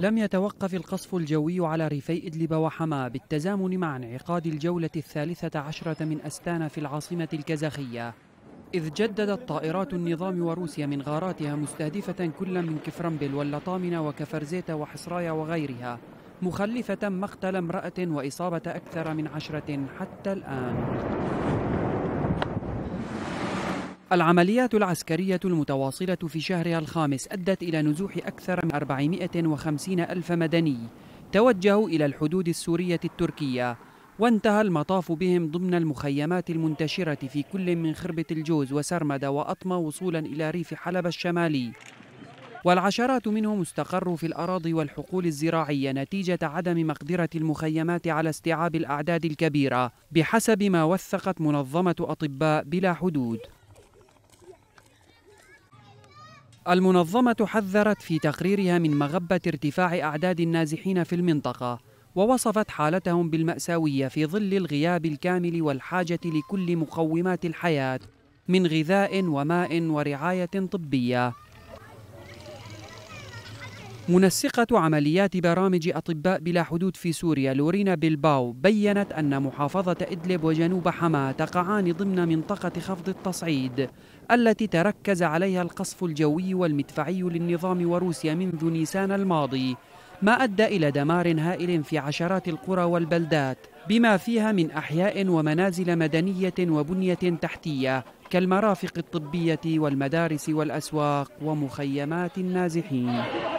لم يتوقف القصف الجوي على ريفي إدلب وحما بالتزامن مع انعقاد الجولة الثالثة عشرة من أستانا في العاصمة الكازاخية إذ جددت طائرات النظام وروسيا من غاراتها مستهدفة كل من كفرنبل واللطامنة وكفرزيتا وحصرايا وغيرها مخلفة مقتل امرأة وإصابة أكثر من عشرة حتى الآن العمليات العسكرية المتواصلة في شهرها الخامس أدت إلى نزوح أكثر من 450 ألف مدني توجهوا إلى الحدود السورية التركية وانتهى المطاف بهم ضمن المخيمات المنتشرة في كل من خربة الجوز وسرمدة وأطمى وصولا إلى ريف حلب الشمالي والعشرات منهم استقروا في الأراضي والحقول الزراعية نتيجة عدم مقدرة المخيمات على استيعاب الأعداد الكبيرة بحسب ما وثقت منظمة أطباء بلا حدود المنظمة حذرت في تقريرها من مغبة ارتفاع أعداد النازحين في المنطقة ووصفت حالتهم بالمأساوية في ظل الغياب الكامل والحاجة لكل مقومات الحياة من غذاء وماء ورعاية طبية منسقة عمليات برامج أطباء بلا حدود في سوريا لورينا بيلباو بيّنت أن محافظة إدلب وجنوب حما تقعان ضمن منطقة خفض التصعيد التي تركز عليها القصف الجوي والمدفعي للنظام وروسيا منذ نيسان الماضي ما أدى إلى دمار هائل في عشرات القرى والبلدات بما فيها من أحياء ومنازل مدنية وبنية تحتية كالمرافق الطبية والمدارس والأسواق ومخيمات النازحين